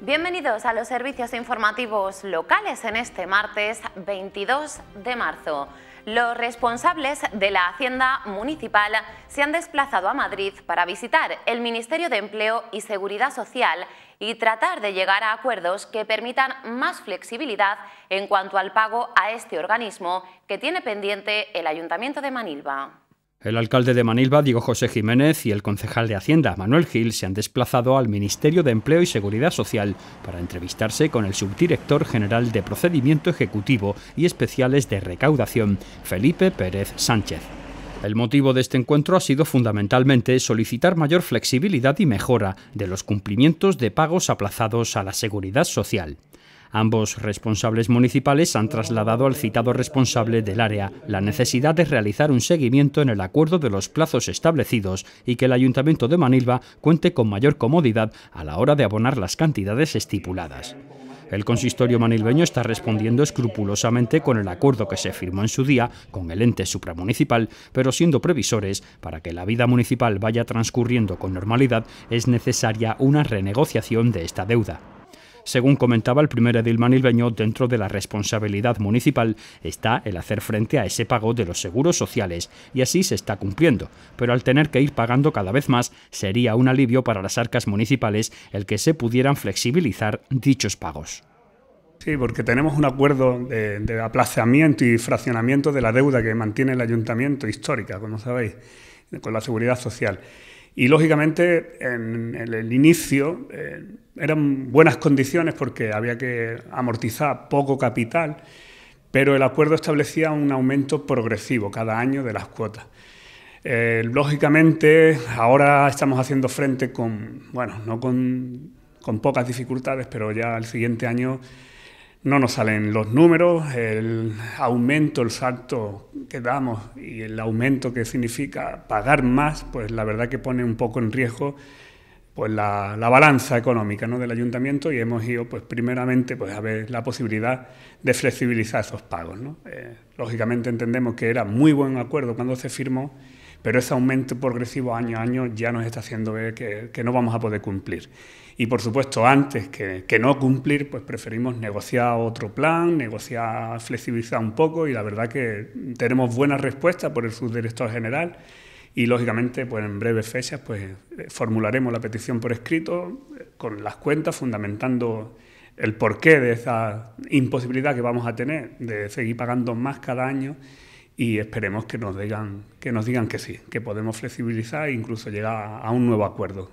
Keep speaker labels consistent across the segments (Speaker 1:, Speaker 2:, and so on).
Speaker 1: Bienvenidos a los servicios informativos locales en este martes 22 de marzo. Los responsables de la Hacienda Municipal se han desplazado a Madrid para visitar el Ministerio de Empleo y Seguridad Social y tratar de llegar a acuerdos que permitan más flexibilidad en cuanto al pago a este organismo que tiene pendiente el Ayuntamiento de Manilva.
Speaker 2: El alcalde de Manilva, Diego José Jiménez, y el concejal de Hacienda, Manuel Gil, se han desplazado al Ministerio de Empleo y Seguridad Social para entrevistarse con el subdirector general de Procedimiento Ejecutivo y Especiales de Recaudación, Felipe Pérez Sánchez. El motivo de este encuentro ha sido fundamentalmente solicitar mayor flexibilidad y mejora de los cumplimientos de pagos aplazados a la seguridad social. Ambos responsables municipales han trasladado al citado responsable del área la necesidad de realizar un seguimiento en el acuerdo de los plazos establecidos y que el Ayuntamiento de Manilva cuente con mayor comodidad a la hora de abonar las cantidades estipuladas. El consistorio manilveño está respondiendo escrupulosamente con el acuerdo que se firmó en su día con el ente supramunicipal, pero siendo previsores, para que la vida municipal vaya transcurriendo con normalidad es necesaria una renegociación de esta deuda. Según comentaba el primer edil manilbeño, dentro de la responsabilidad municipal está el hacer frente a ese pago de los seguros sociales, y así se está cumpliendo, pero al tener que ir pagando cada vez más, sería un alivio para las arcas municipales el que se pudieran flexibilizar dichos pagos.
Speaker 3: Sí, porque tenemos un acuerdo de, de, aplazamiento y fraccionamiento de la deuda que mantiene el ayuntamiento histórica, como sabéis, con la seguridad social. Y lógicamente en, el inicio eh, eran buenas condiciones porque había que amortizar poco capital, pero el acuerdo establecía un aumento progresivo cada año de las cuotas. Eh, lógicamente, ahora estamos haciendo frente con, bueno, no con, con pocas dificultades, pero ya el siguiente año no nos salen los números, el aumento, el salto que damos y el aumento que significa pagar más, pues la verdad que pone un poco en riesgo pues la, balanza económica ¿no? del ayuntamiento y hemos ido pues primeramente pues a ver la posibilidad de flexibilizar esos pagos. Eh, lógicamente entendemos que era muy buen acuerdo cuando se firmó pero ese aumento progresivo año a año ya nos está haciendo ver que, no vamos a poder cumplir. Y por supuesto, antes que, no cumplir, pues preferimos negociar otro plan, negociar, flexibilizar un poco y la verdad que tenemos buena respuesta por el subdirector general y lógicamente pues en breves fechas pues eh, formularemos la petición por escrito eh, con las cuentas fundamentando el porqué de esa imposibilidad que vamos a tener de seguir pagando más cada año y esperemos que nos digan que, sí, que podemos flexibilizar e incluso llegar a un nuevo acuerdo.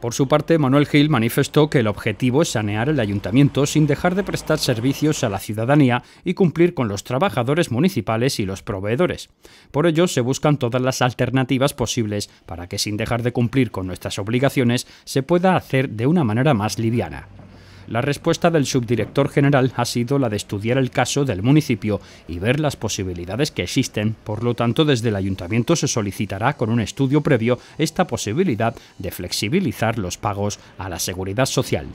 Speaker 2: Por su parte, Manuel Gil manifestó que el objetivo es sanear el ayuntamiento sin dejar de prestar servicios a la ciudadanía y cumplir con los trabajadores municipales y los proveedores. Por ello, se buscan todas las alternativas posibles para que sin dejar de cumplir con nuestras obligaciones se pueda hacer de una manera más liviana. La respuesta del subdirector general ha sido la de estudiar el caso del municipio y ver las posibilidades que existen, por lo tanto desde el ayuntamiento se solicitará con un estudio previo esta posibilidad de flexibilizar los pagos a la seguridad social.